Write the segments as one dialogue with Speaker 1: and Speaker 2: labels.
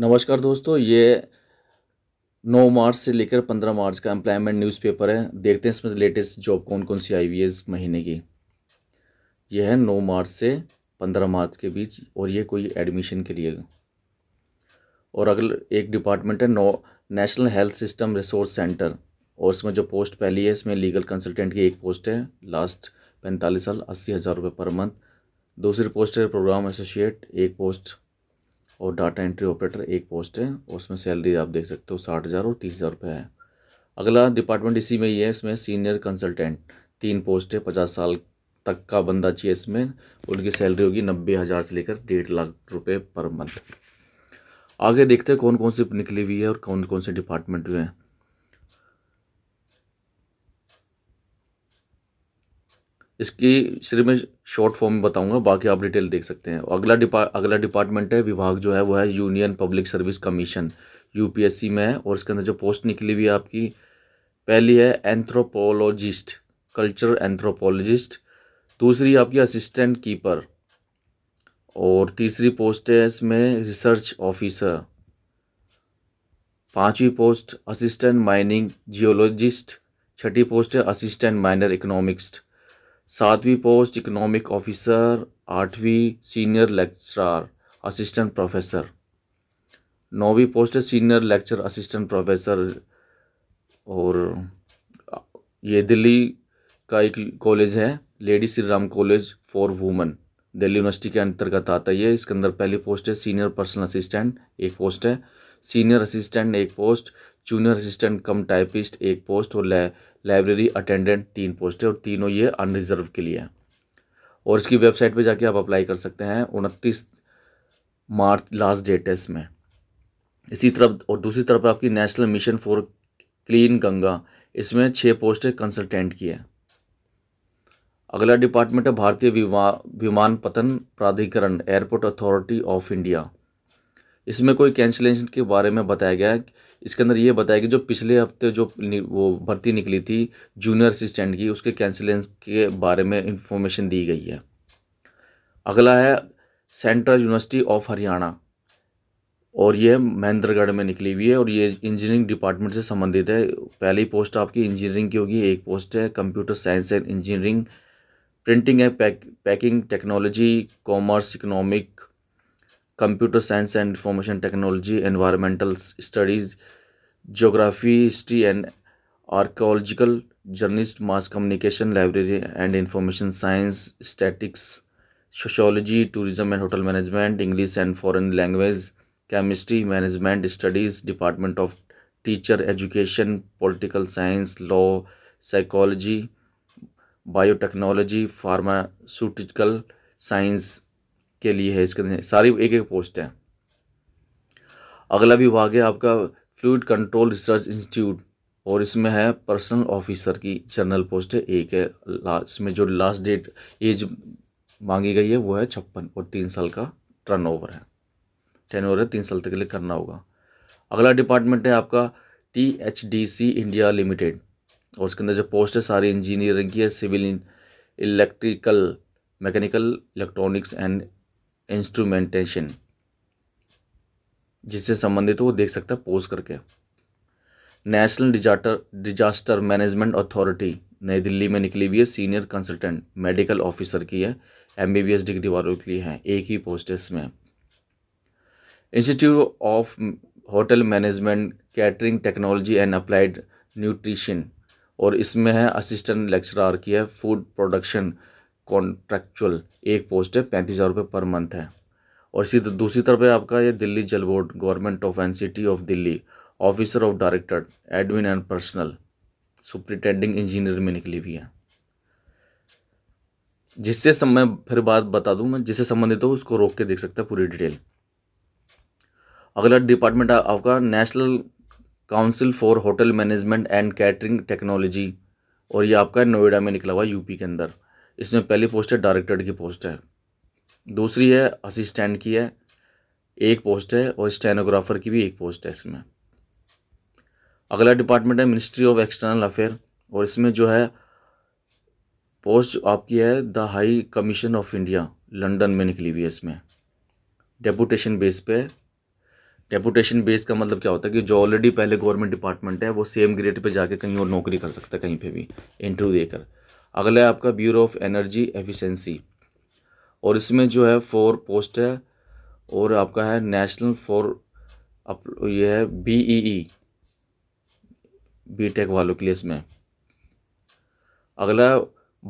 Speaker 1: नमस्कार दोस्तों ये 9 मार्च से लेकर 15 मार्च का एम्प्लॉयमेंट न्यूज़पेपर है देखते हैं इसमें लेटेस्ट जॉब कौन कौन सी आई हुई है इस महीने की यह है 9 मार्च से 15 मार्च के बीच और ये कोई एडमिशन के लिए और अगर एक डिपार्टमेंट है no National Health System Resource Centre और इसमें जो पोस्ट पहली है इसमें लीगल कंसल्टेंट की एक पोस्ट है लास्ट पैंतालीस साल अस्सी हज़ार रुपये पर मंथ दूसरी पोस्ट है प्रोग्राम एसोसिएट एक पोस्ट और डाटा एंट्री ऑपरेटर एक पोस्ट है उसमें सैलरी आप देख सकते हो साठ हज़ार और तीस हज़ार रुपये है अगला डिपार्टमेंट इसी में ही है इसमें सीनियर कंसल्टेंट तीन पोस्ट है पचास साल तक का बंदा चाहिए इसमें उनकी सैलरी होगी नब्बे हज़ार से लेकर डेढ़ लाख रुपये पर मंथ आगे देखते हैं कौन कौन सी निकली हुई है और कौन कौन से डिपार्टमेंट हुए हैं इसकी सिर्फ मैं शॉर्ट फॉर्म में बताऊंगा बाकी आप डिटेल देख सकते हैं अगला डिपा अगला डिपार्टमेंट है विभाग जो है वो है Union Public Service Commission UPSC में है और इसके अंदर जो पोस्ट निकली हुई है आपकी पहली है एंथ्रोपोलॉजिस्ट कल्चर एंथ्रोपोलॉजिस्ट दूसरी आपकी असिस्टेंट कीपर और तीसरी पोस्ट है इसमें रिसर्च ऑफिसर पाँचवीं पोस्ट असिस्टेंट माइनिंग जियोलॉजिस्ट छठी पोस्ट है असिस्टेंट माइनर इकोनॉमिक्स्ट सातवीं पोस्ट इकोनॉमिक ऑफिसर आठवीं सीनियर लेक्चरर असिस्टेंट प्रोफेसर नौवीं पोस्ट है सीनियर लेक्चर असिस्टेंट प्रोफेसर और ये दिल्ली का एक कॉलेज है Lady Shri Ram College for Women Delhi University के अंतर्गत आता है ये इसके अंदर पहली पोस्ट है सीनियर पर्सनल असिस्टेंट एक पोस्ट है सीनियर असिस्टेंट एक post junior assistant cum typist एक पोस्ट और लाइब्रेरी अटेंडेंट तीन पोस्ट है और तीनों ये अनरिजर्व के लिए हैं और इसकी वेबसाइट पे जाके आप अप्लाई कर सकते हैं उनतीस मार्च लास्ट डेट है इसमें इसी तरफ और दूसरी तरफ आपकी National Mission for Clean Ganga इसमें छः पोस्टें कंसल्टेंट की है अगला डिपार्टमेंट है भारतीय विमान पतन प्राधिकरण एयरपोर्ट अथॉरिटी ऑफ इंडिया इसमें कोई कैंसिलेशन के बारे में बताया गया है इसके अंदर ये बताया कि जो पिछले हफ्ते जो वो भर्ती निकली थी जूनियर असिस्टेंट की उसके कैंसिलेंस के बारे में इंफॉर्मेशन दी गई है अगला है सेंट्रल यूनिवर्सिटी ऑफ हरियाणा और ये महेंद्रगढ़ में निकली हुई है और ये इंजीनियरिंग डिपार्टमेंट से संबंधित है पहली पोस्ट आपकी इंजीनियरिंग की होगी एक पोस्ट है computer science and engineering printing and packing technology commerce economic computer science and information technology environmental studies geography history and archaeological journalist mass communication library and information science statistics sociology tourism and hotel management english and foreign language chemistry management studies department of teacher education political science law psychology biotechnology pharmaceutical science के लिए है इसके अंदर सारी एक एक post है अगला विभाग है आपका फ्लूड कंट्रोल रिसर्च इंस्टीट्यूट और इसमें है पर्सनल ऑफिसर की जनरल पोस्ट है एक है लास्ट में जो लास्ट डेट एज मांगी गई है वो है छप्पन और तीन साल का टर्न ओवर है टर्न ओवर है तीन साल तक के लिए करना होगा अगला डिपार्टमेंट है आपका T H D C India Limited और उसके अंदर जो पोस्ट है सारी इंजीनियरिंग की है civil electrical mechanical electronics and instrumentation जिससे संबंधित वो देख सकता है पोज करके National disaster Disaster Management Authority Nai Delhi में निकली हुई है सीनियर कंसल्टेंट मेडिकल ऑफिसर की है M B B S degree वालों के लिए है एक ही पोस्ट इसमें Institute of hotel management Catering Technology and Applied Nutrition और इसमें है असिस्टेंट लेक्चरार की है फूड प्रोडक्शन कॉन्ट्रेक्चुअल एक पोस्ट है पैंतीस हज़ार रुपये पर मंथ है और इसी दूसरी तरफ है आपका ये Delhi Jal board government of N city of Delhi officer of director admin and personnel superintending engineer में निकली हुई है जिससे सब मैं फिर बात बता दूं मैं जिससे संबंधित हो उसको रोक के देख सकता है पूरी डिटेल अगला डिपार्टमेंट आपका National Council for Hotel Management and Catering Technology और ये आपका नोएडा में निकला हुआ यूपी के अंदर इसमें पहली पोस्ट है डायरेक्टर की पोस्ट है दूसरी है असिस्टेंट की है एक पोस्ट है और स्टेनोग्राफर की भी एक पोस्ट है इसमें अगला डिपार्टमेंट है मिनिस्ट्री ऑफ एक्सटर्नल अफेयर और इसमें जो है पोस्ट आपकी है the High Commission of India London में निकली हुई है इसमें डेपुटेशन बेस पे डेपुटेशन बेस का मतलब क्या होता है कि जो ऑलरेडी पहले गवर्नमेंट डिपार्टमेंट है वो सेम ग्रेड पे जाके कहीं और नौकरी कर सकता है कहीं पे भी इंटरव्यू देकर अगला है आपका ब्यूरो ऑफ एनर्जी एफिशिएंसी और इसमें जो है फोर पोस्ट है और आपका है नेशनल फॉर ये है बी ई बी टेक वालों के लिए इसमें अगला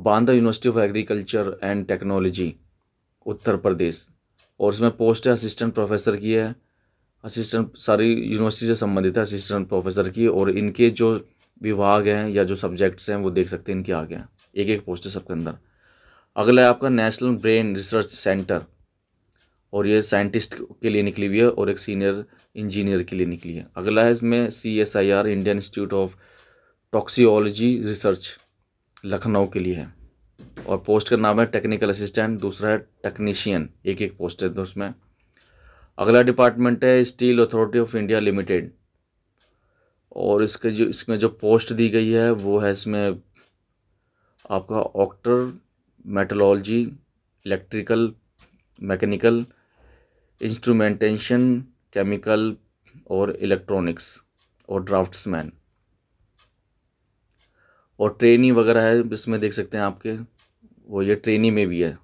Speaker 1: Banda University of Agriculture and Technology Uttar Pradesh और इसमें पोस्ट है असिस्टेंट प्रोफेसर की है असिस्टेंट सारी यूनिवर्सिटी से संबंधित है असिस्टेंट प्रोफेसर की और इनके जो विभाग हैं या जो सब्जेक्ट्स हैं वो देख सकते हैं इनके आगे हैं एक एक पोस्ट है सबके अंदर अगला है आपका नेशनल ब्रेन रिसर्च सेंटर और ये साइंटिस्ट के लिए निकली हुई है और एक सीनियर इंजीनियर के लिए निकली है अगला है इसमें C S I R Indian Institute of Toxicology Research Lucknow के लिए है और पोस्ट का नाम है टेक्निकल असिस्टेंट दूसरा है टेक्नीशियन एक एक पोस्ट है उसमें अगला डिपार्टमेंट है Steel Authority of India Limited और इसके जो इसमें जो पोस्ट दी गई है वो है इसमें आपका ऑक्टर metallurgy electrical mechanical instrumentation chemical और इलेक्ट्रॉनिक्स और ड्राफ्ट्समैन और ट्रेनी वगैरह है जिसमें देख सकते हैं आपके वो ये ट्रेनी में भी है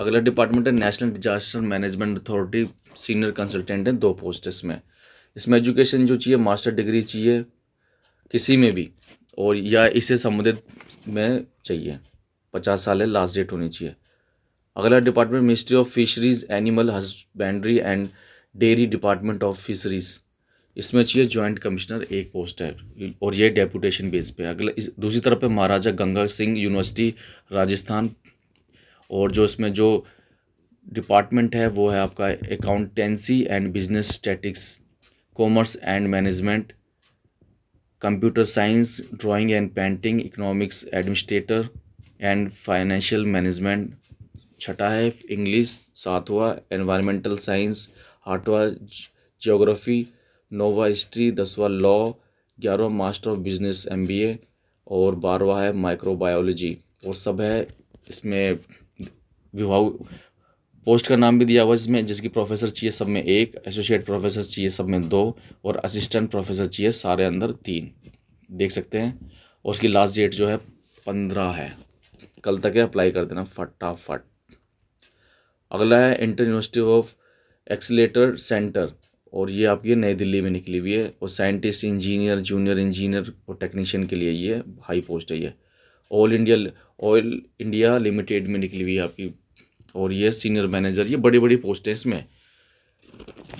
Speaker 1: अगला डिपार्टमेंट है National Disaster Management Authority senior consultant है दो पोस्ट इसमें इसमें एजुकेशन जो चाहिए मास्टर डिग्री चाहिए किसी में भी और या इससे संबंधित में चाहिए पचास साल है लास्ट डेट होनी चाहिए अगला department ministry of fisheries animal husbandry and dairy department of fisheries इसमें चाहिए जॉइंट कमिश्नर एक पोस्ट है और ये डेपुटेशन बेस पे अगला दूसरी तरफ है महाराजा गंगा सिंह यूनिवर्सिटी राजस्थान और जो इसमें जो डिपार्टमेंट है वो है आपका accountancy and business statics commerce and management computer science drawing and painting economics administrator and financial management छठा है इंग्लिश सातवा एनवायरमेंटल साइंस आठवा जियोग्राफी नौवा हिस्ट्री दसवा लॉ ग्यारहवा मास्टर ऑफ बिजनेस एमबीए और बारहवा है माइक्रोबायोलॉजी और सब है इसमें विभाग पोस्ट का नाम भी दिया हुआ जिसमें जिसकी प्रोफेसर चाहिए सब में एक एसोसिएट प्रोफेसर चाहिए सब में दो और असिस्टेंट प्रोफेसर चाहिए सारे अंदर तीन देख सकते हैं और उसकी लास्ट डेट जो है पंद्रह है कल तक है अप्लाई कर देना फटाफट अगला है inter university of accelerator centre और ये आपकी नई दिल्ली में निकली हुई है और साइंटिस्ट इंजीनियर जूनियर इंजीनियर और टेक्नीशियन के लिए ये हाई पोस्ट है ये all India Oil India Limited में निकली हुई है आपकी और ये सीनियर मैनेजर ये बड़ी बड़ी पोस्ट है इसमें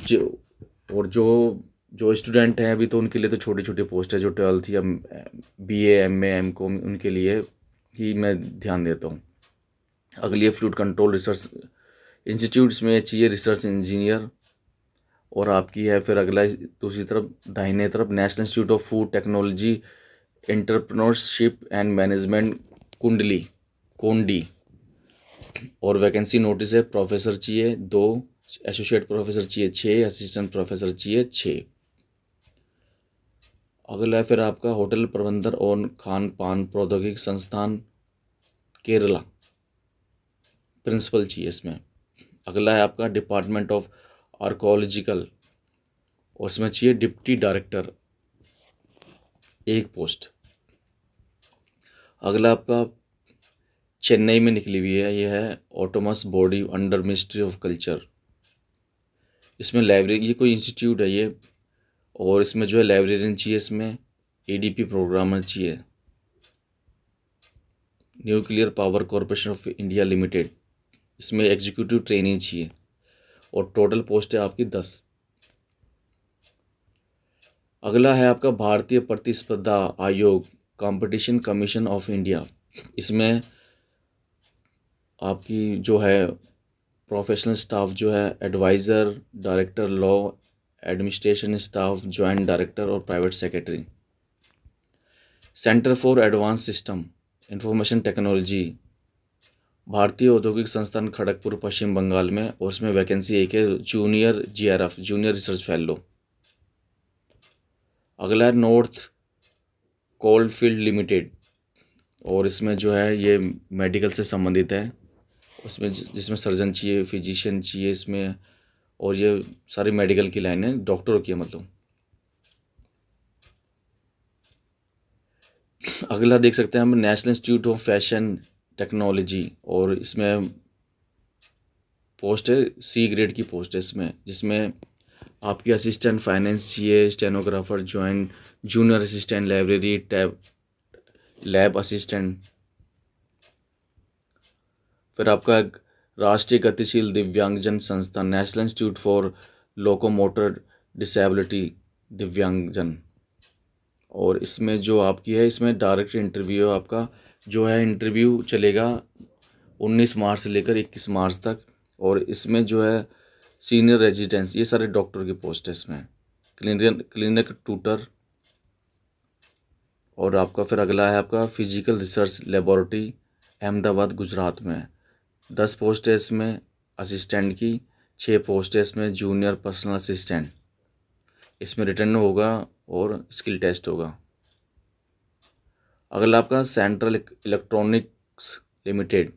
Speaker 1: जो और जो जो स्टूडेंट हैं अभी तो उनके लिए तो छोटी छोटे पोस्ट है जो ट्वेल्थ या बी एम एम कॉम उनके लिए ही मैं ध्यान देता हूँ अगली है फ्लूड कंट्रोल रिसर्च इंस्टीट्यूट्स में चाहिए रिसर्च इंजीनियर और आपकी है फिर अगला दूसरी तरफ दाहिने तरफ National institute of Food Technology Entrepreneurship and Management Kundli कोंडी और वैकेंसी नोटिस है प्रोफेसर चाहिए दो एसोसिएट प्रोफेसर चाहिए छः असिस्टेंट प्रोफेसर चाहिए छः अगला है फिर आपका होटल प्रबंधन और खान पान प्रौद्योगिक संस्थान केरला प्रिंसिपल चाहिए इसमें अगला है आपका डिपार्टमेंट ऑफ आर्कोलॉजिकल और इसमें चाहिए डिप्टी डायरेक्टर एक पोस्ट अगला आपका चेन्नई में निकली हुई है ये है autonomous body under ministry of culture इसमें लाइब्रेरी ये कोई इंस्टीट्यूट है ये और इसमें जो है लाइब्रेरियन चाहिए इसमें एडीपी प्रोग्रामर चाहिए Nuclear Power Corporation of India Limited इसमें एग्जीक्यूटिव ट्रेनिंग चाहिए और टोटल पोस्ट है आपकी दस अगला है आपका भारतीय प्रतिस्पर्धा आयोग कंपटीशन कमीशन ऑफ इंडिया इसमें आपकी जो है प्रोफेशनल स्टाफ जो है adviser director law administration staff joint director और private secretary centre for advance system information technology भारतीय औद्योगिक संस्थान खड़गपुर पश्चिम बंगाल में और इसमें वैकेंसी एक है junior GRF junior research fellow अगला है नॉर्थ कोल्ड फील्ड लिमिटेड और इसमें जो है ये मेडिकल से संबंधित है उसमें जिसमें सर्जन चाहिए फिजिशियन चाहिए इसमें और ये सारी मेडिकल की लाइन है डॉक्टरों की मतलब अगला देख सकते हैं हम national institute of fashion technology और इसमें पोस्ट है सी ग्रेड की पोस्ट है इसमें जिसमें आपकी असिस्टेंट फाइनेंस चाहिए stenographer joint junior assistant library tab lab assistant फिर आपका राष्ट्रीय गतिशील दिव्यांगजन संस्था national institute for locomotor disability दिव्यांगजन और इसमें जो आपकी है इसमें डायरेक्ट इंटरव्यू है आपका जो है इंटरव्यू चलेगा 19 मार्च से लेकर 21 मार्च तक और इसमें जो है सीनियर रेजिडेंस ये सारे डॉक्टर की पोस्ट है इसमें क्लिनियन क्लिनिक टूटर और आपका फिर अगला है आपका physical research laboratory Ahmedabad Gujarat में दस पोस्ट है इसमें असिस्टेंट की छः पोस्ट है इसमें जूनियर पर्सनल असिस्टेंट इसमें रिटर्न होगा और स्किल टेस्ट होगा अगला आपका सेंट्रल इलेक्ट्रॉनिक्स लिमिटेड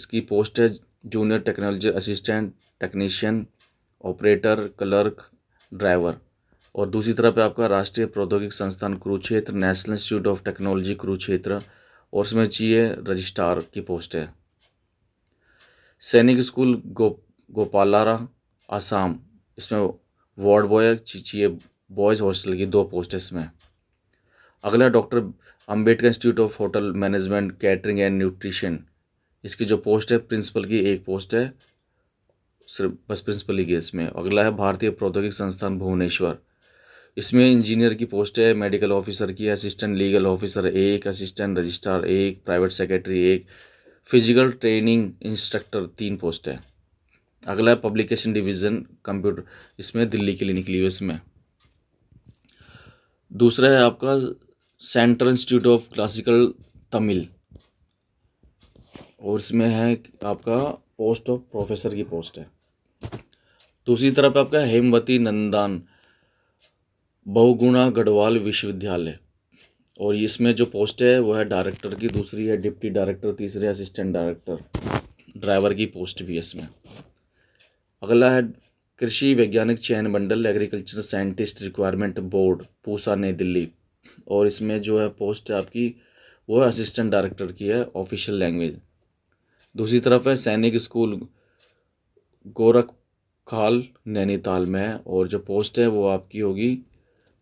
Speaker 1: इसकी पोस्ट है junior technology assistant technician operator clerk driver और दूसरी तरफ पे आपका राष्ट्रीय प्रौद्योगिक संस्थान Kurukshetra national institute of technology Kurukshetra और इसमें चाहिए रजिस्ट्रार की पोस्ट है सैनिक स्कूल गो गोपालारा आसाम इसमें वार्ड बॉय चीचिए बॉयज़ हॉस्टल की दो पोस्ट है इसमें अगला doctor Ambedkar institute of hotel management catering and nutrition इसकी जो पोस्ट है प्रिंसिपल की एक पोस्ट है सिर्फ बस प्रिंसिपल ही की इसमें अगला है भारतीय प्रौद्योगिक संस्थान भुवनेश्वर इसमें इंजीनियर की पोस्ट है मेडिकल ऑफिसर की असिस्टेंट लीगल ऑफिसर एक असिस्टेंट रजिस्ट्रार एक प्राइवेट सेक्रेटरी एक फिजिकल ट्रेनिंग इंस्ट्रक्टर तीन पोस्ट है अगला पब्लिकेशन डिवीज़न कंप्यूटर इसमें दिल्ली के लिए निकली हुई इसमें दूसरा है आपका central institute of classical Tamil और इसमें है आपका पोस्ट ऑफ प्रोफेसर की पोस्ट है दूसरी तरफ आपका हेमवती नंदान बहुगुणा गढ़वाल विश्वविद्यालय और इसमें जो पोस्ट है वो है डायरेक्टर की दूसरी है डिप्टी डायरेक्टर तीसरे असिस्टेंट डायरेक्टर ड्राइवर की पोस्ट भी है इसमें अगला है कृषि वैज्ञानिक चयन मंडल agriculture scientist requirement board Pusa नई दिल्ली और इसमें जो है पोस्ट है आपकी वो है असिस्टेंट डायरेक्टर की है ऑफिशियल लैंग्वेज दूसरी तरफ है सैनिक स्कूल खाल नैनीताल में है और जो पोस्ट है वो आपकी होगी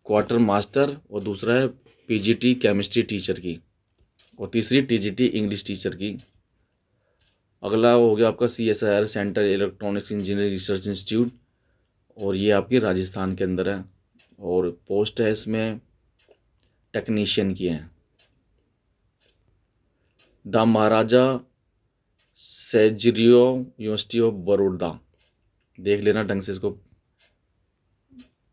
Speaker 1: क्वार्टर मास्टर और दूसरा है पीजीटी केमिस्ट्री टीचर की और तीसरी टीजीटी इंग्लिश टीचर की अगला हो गया आपका C S I R centre electronics engineering research institute और ये आपकी राजस्थान के अंदर है और पोस्ट है इसमें टेक्नीशियन की है the Maharaja Sayajirao university of Baroda देख लेना ढंग से इसको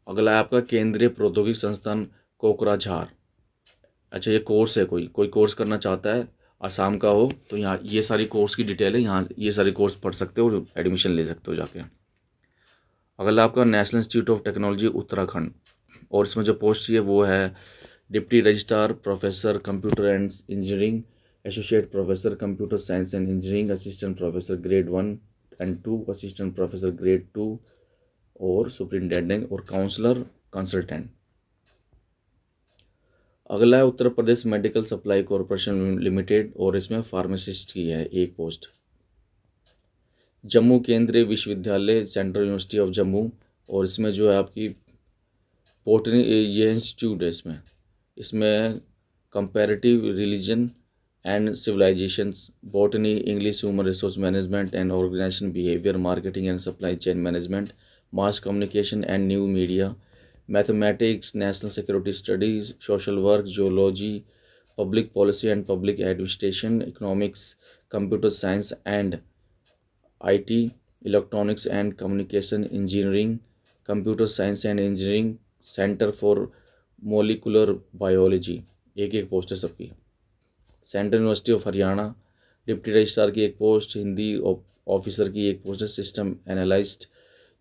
Speaker 1: अगला है आपका केंद्रीय प्रौद्योगिक संस्थान कोकराझार अच्छा ये कोर्स है कोई कोई कोर्स करना चाहता है आसाम का हो तो यहाँ ये सारी कोर्स की डिटेल है यहाँ ये सारे कोर्स पढ़ सकते हो और एडमिशन ले सकते हो जाके अगला आपका national institute of technology Uttarakhand और इसमें जो पोस्ट है वो है deputy registrar professor computer and engineering associate professor computer science and engineering assistant professor grade one and two assistant professor grade two और सुप्रिंटेंडेंट और काउंसलर कंसल्टेंट अगला है Uttar Pradesh medical supply corporation limited और इसमें फार्मासिस्ट की है एक पोस्ट जम्मू केंद्रीय विश्वविद्यालय सेंट्रल यूनिवर्सिटी ऑफ जम्मू और इसमें जो है आपकी पोटनी ये इंस्टीट्यूट है इसमें इसमें comparative religion and civilisation botany English human resource management and organisation behaviour marketing and supply chain management mass communication and new media mathematics national security studies social work zoology public policy and public administration economics computer science and IT electronics and communication engineering computer science and engineering centre for molecular biology एक एक post है सबकी central university of Haryana deputy registrar की एक post Hindi officer की एक post है system analyst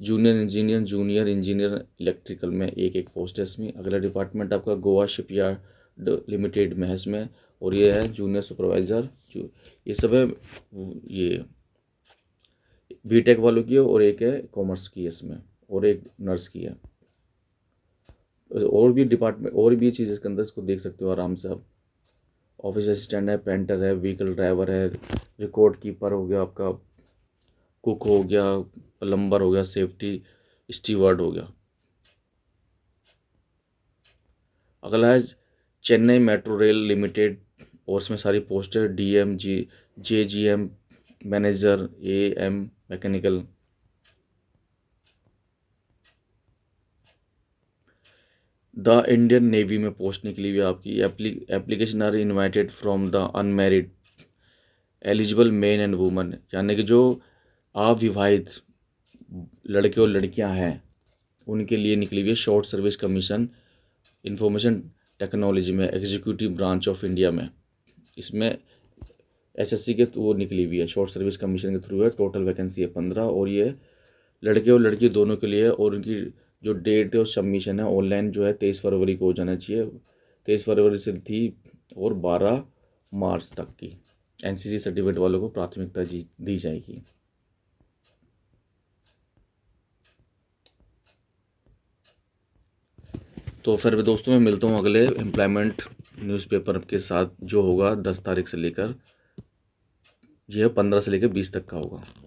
Speaker 1: junior engineer junior engineer electrical में एक एक पोस्ट है इसमें अगला डिपार्टमेंट आपका गोवा शिपयार्ड लिमिटेड में है इसमें और ये है जूनियर सुपरवाइज़र जू, ये सब है ये बीटेक वालों की है और एक है कॉमर्स की है इसमें और एक नर्स की है और भी डिपार्टमेंट और भी चीज़ इसके अंदर इसको देख सकते हो आराम से आप ऑफिस असिस्टेंट है पेंटर है व्हीकल ड्राइवर है रिकॉर्ड कीपर हो गया आपका कुक हो गया प्लम्बर हो गया सेफ्टी स्टीवर्ड हो गया अगला है चेन्नई मेट्रो रेल लिमिटेड और इसमें सारी पोस्ट है D M G J G M manager A M mechanical the Indian navy में पोस्ट निकली हुई आपकी application are invited from the unmarried eligible men and women यानी कि जो अविवाहित लड़के और लड़कियां हैं उनके लिए निकली हुई short service commission information technology में एग्जीक्यूटिव ब्रांच ऑफ इंडिया में इसमें एसएससी के थ्रू निकली हुई है शॉर्ट सर्विस कमीशन के थ्रू है टोटल वैकेंसी है पंद्रह और ये लड़के और लड़की दोनों के लिए और उनकी जो डेट और सबमिशन है ऑनलाइन जो है तेईस फरवरी को हो जाना चाहिए तेईस फरवरी से थी और बारह मार्च तक की एनसीसी सर्टिफिकेट वालों को प्राथमिकता दी जाएगी तो फिर दोस्तों मैं मिलता हूँ अगले एम्प्लॉयमेंट न्यूज़पेपर के साथ जो होगा दस तारीख से लेकर यह पंद्रह से लेकर बीस तक का होगा